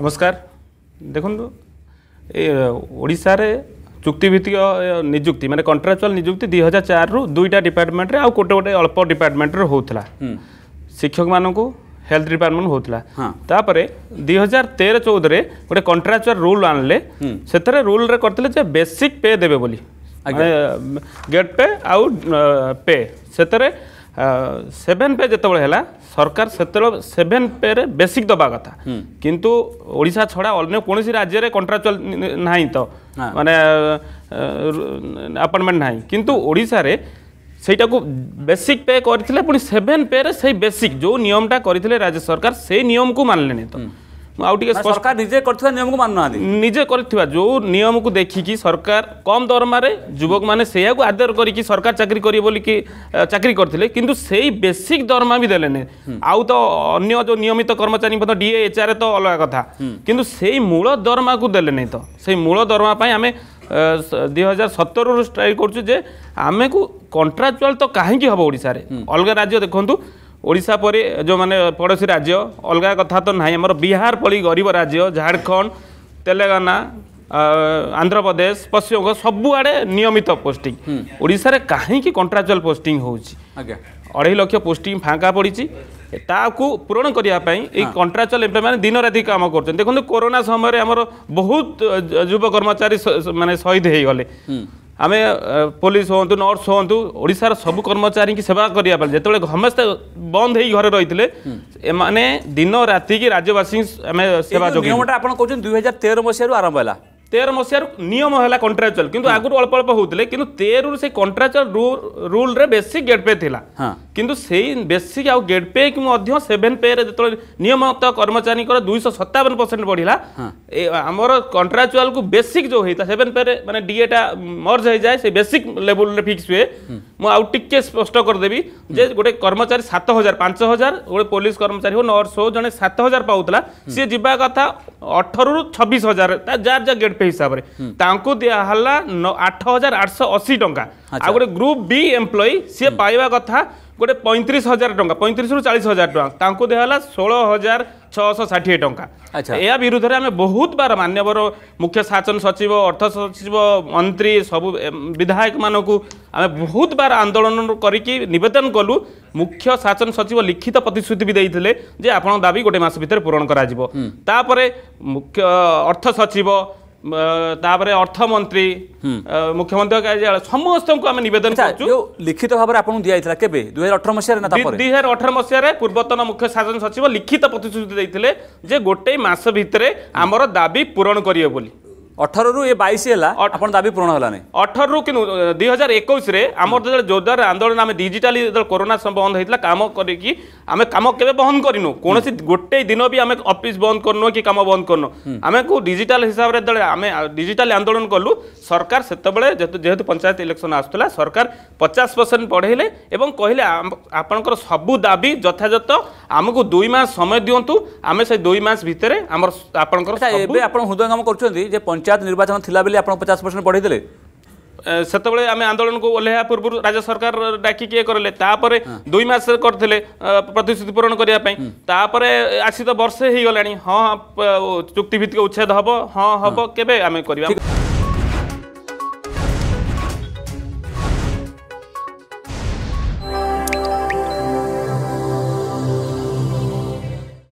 नमस्कार देखारे चुक्तिभित निजुक्ति मैंने कंट्राक्चुआल निजुक्ति दुई हजार चार रु दुईटा डिपार्टमेंट आउ हाँ। गोटे गोटे अल्प डिपार्टमेंट होता शिक्षक मानक हेल्थ डिपार्टमेंट होता हाँ। दुई हजार तेर चौदह गोटे कंट्राक्चुआल रूल आनले से रूल करते बेसिक पे देवे गेट पे आउ पे से সেভেন পে যেতবে হল সরকার সেতবে সেভেন পে বেসিক দেওয়া কথা কিন্তু ওড়শা ছড়া অন্য কোণী রাজ্যের কন্ট্রাকচুয়াল নাই তো মানে আপার্টমেন্ট নাই কিন্তু ওড়শার সেইটাকু বেসিক পে করে পুঁ সেভেন পে সেই বেসিক যে নিয়মটা করে রাজ্য সরকার সেই নিয়মকু মানলে তো আউ টিকে সরকার নিজে করতে নিয়মকে মানু না নিজে করতে যে নিয়মকে দেখিকি সরকার কম দরমারে যুবক মানে সেইয়াকে আদর করিকি সরকার চাকরি করি বলিকি চাকরি করলে কিন্তু সেই বেসিক দরমা বি দেলেনি আউ তো অন্য যে নিয়মিত কর্মচারী তো ডিএ এচআর তো অলগা কথা কিন্তু সেই মূল দরমাকে দেলেনি তো সেই মূল দরমা পাই আমি ଦୁଇ ହଜାର ସତରରୁ ଷ୍ଟ୍ରାଇକ୍ କରୁଛୁ ଯେ ଆମକୁ କଣ୍ଟ୍ରାକ୍ଚୁଆଲ୍ ତ କାହିଁକି ହେବ ଓଡ଼ିଶାରେ ଅଲଗା ରାଜ୍ୟ ଦେଖନ୍ତୁ ওড়িশা পরে যে পড়োশী রাজ্য অলগা কথা তো নাই আমার বিহার পড়ি গরিব রাজ্য ঝাড়খণ্ড তেলেঙ্গানা আন্ধ্রপ্রদেশ পশ্চিমবঙ্গ সবুআড়ে নিয়মিত পোস্টিং ওড়িশার কাহিকি কন্ট্রাকচুয়াল পোস্টিং হচ্ছে অড়াই লক্ষ পোস্টিং ফাঙ্কা পড়ছে ତାହାକୁ ପୂରଣ କରିବା ପାଇଁ ଏଇ କଣ୍ଟ୍ରାକ୍ଚୁଆଲ ଏମ୍ପ୍ଲୟମାନେ ଦିନରାତି କାମ କରୁଛନ୍ତି ଦେଖନ୍ତୁ କରୋନା ସମୟରେ ଆମର ବହୁତ ଯୁବ କର୍ମଚାରୀ ମାନେ ଶହୀଦ ହେଇଗଲେ ଆମେ ପୋଲିସ ହୁଅନ୍ତୁ ନର୍ସ ହୁଅନ୍ତୁ ଓଡ଼ିଶାର ସବୁ କର୍ମଚାରୀଙ୍କୁ ସେବା କରିବା ପାଇଁ ଯେତେବେଳେ ସମସ୍ତେ ବନ୍ଦ ହେଇ ଘରେ ରହିଥିଲେ ଏମାନେ ଦିନ ରାତିକି ରାଜ୍ୟବାସୀଙ୍କୁ ଆମେ ସେବା ଯୋଗାଇ ନିୟମଟା ଆପଣ କହୁଛନ୍ତି ଦୁଇ ହଜାର ତେର ମସିହାରୁ ଆରମ୍ଭ ହେଲା ତେର ମସିହାରୁ ନିୟମ ହେଲା କଣ୍ଟ୍ରାଚୁଆଲ କିନ୍ତୁ ଆଗରୁ ଅଳ୍ପ ଅଳ୍ପ ହେଉଥିଲେ କିନ୍ତୁ ତେରରୁ ସେ କଣ୍ଟ୍ରାଚୁଆଲ ରୁଲରେ ବେଶୀ ଗେଟ୍ ପେ ଥିଲା কিন্তু সেই বেশি আউ গেট পে কি মধ্য সেভেন পে রে যেত নিয়মিত কর্মচারী দুইশহ সত্তাবন পরসেন্ট বড়া আমার কন্ট্রাকচুয়াল কু বেসিক যে হয়ে সেভেন পে রে মানে ডিএটা মর্জ হয়ে যায় সেই বেসিক লেভেল ফিক্স হুয়ে মু আউ টিকে স্পষ্ট করেদেবি যে গোটে কর্মচারী সাত হাজার পাঁচ হাজার গোটে পুলিশ কর্মচারী হো নর্স হো জন সাত হাজার পাওলা সি যা কথা অঠর ছবিশ হাজার যার যা গেট পে হিসাবে তাঁকু দিয়াহলা আট হাজার আটশো অশী টাকা আউ গোটে গ্রুপ বি এমপ্লয়ি সি পাইবা কথা ଗୋଟେ ପଇଁତିରିଶ ହଜାର ଟଙ୍କା ପଇଁତିରିଶରୁ ଚାଳିଶ ହଜାର ଟଙ୍କା ତାଙ୍କୁ ଦିଆହେଲା ଷୋହଳ ହଜାର ଛଅଶହ ଷାଠିଏ ଟଙ୍କା ଆଚ୍ଛା ଏହା ବିରୁଦ୍ଧରେ ଆମେ ବହୁତ ବାର ମାନ୍ୟବର ମୁଖ୍ୟ ଶାସନ ସଚିବ ଅର୍ଥ ସଚିବ ମନ୍ତ୍ରୀ ସବୁ ବିଧାୟକମାନଙ୍କୁ ଆମେ ବହୁତ ବାର ଆନ୍ଦୋଳନ କରିକି ନିବେଦନ କଲୁ ମୁଖ୍ୟ ଶାସନ ସଚିବ ଲିଖିତ ପ୍ରତିଶ୍ରୁତି ବି ଦେଇଥିଲେ ଯେ ଆପଣଙ୍କ ଦାବି ଗୋଟେ ମାସ ଭିତରେ ପୂରଣ କରାଯିବ ତାପରେ ମୁଖ୍ୟ ଅର୍ଥ ସଚିବ তাপরে অর্থমন্ত্রী মুখ্যমন্ত্রী কার্যালয় সমস্ত আমি নিবেদন করছু লিখিত ভাবে আপনার দিয়া হয়েছিল কেবে দুই হাজার অঠর মশায় দুই হাজার অঠর মশায় পূর্বতন মুখ্য শাসন সচিব লিখিত প্রতিশ্রুতি দিয়ে যে গোটে মাস ভিতরে আমার দাবি পূরণ করিবে বলে ଅଠରରୁ ଏ ବାଇଶ ହେଲା ଆପଣ ଦାବି ପୂରଣ ହେଲାନି ଅଠରରୁ କିନ୍ତୁ ଦୁଇ ହଜାର ଏକୋଇଶରେ ଆମର ଯେତେବେଳେ ଜୋରଦାର ଆନ୍ଦୋଳନ ଆମେ ଡିଜିଟାଲି ଯେତେବେଳେ କରୋନା ବନ୍ଦ ହେଇଥିଲା କାମ କରିକି ଆମେ କାମ କେବେ ବନ୍ଦ କରିନୁ କୌଣସି ଗୋଟେ ଦିନ ବି ଆମେ ଅଫିସ୍ ବନ୍ଦ କରୁନୁ କି କାମ ବନ୍ଦ କରିନୁ ଆମକୁ ଡିଜିଟାଲ ହିସାବରେ ଯେତେବେଳେ ଆମେ ଡିଜିଟାଲ ଆନ୍ଦୋଳନ କଲୁ ସରକାର ସେତେବେଳେ ଯେହେତୁ ପଞ୍ଚାୟତ ଇଲେକ୍ସନ୍ ଆସୁଥିଲା ସରକାର ପଚାଶ ପରସେଣ୍ଟ ବଢ଼େଇଲେ ଏବଂ କହିଲେ ଆପଣଙ୍କର ସବୁ ଦାବି ଯଥାଯଥ ଆମକୁ ଦୁଇ ମାସ ସମୟ ଦିଅନ୍ତୁ ଆମେ ସେ ଦୁଇ ମାସ ଭିତରେ ଆମର ଆପଣଙ୍କର ଏବେ ଆପଣ ହୃଦୟଙ୍ଗମ କରୁଛନ୍ତି ଯେ ପଞ୍ଚ ପଞ୍ଚାୟତ ନିର୍ବାଚନ ଥିଲାବେଳେ ଆପଣ ପଚାଶ ପରସେଣ୍ଟ ବଢ଼େଇଦେଲେ ସେତେବେଳେ ଆମେ ଆନ୍ଦୋଳନକୁ ଓହ୍ଲାଇବା ପୂର୍ବରୁ ରାଜ୍ୟ ସରକାର ଡାକିକି ଇଏ କରିଲେ ତାପରେ ଦୁଇ ମାସ କରିଥିଲେ ପ୍ରତିଶ୍ରୁତି ପୂରଣ କରିବା ପାଇଁ ତାପରେ ଆସି ତ ବର୍ଷେ ହେଇଗଲାଣି ହଁ ଚୁକ୍ତିଭିତ୍ତିକ ଉଚ୍ଛେଦ ହେବ ହଁ ହେବ କେବେ ଆମେ କରିବା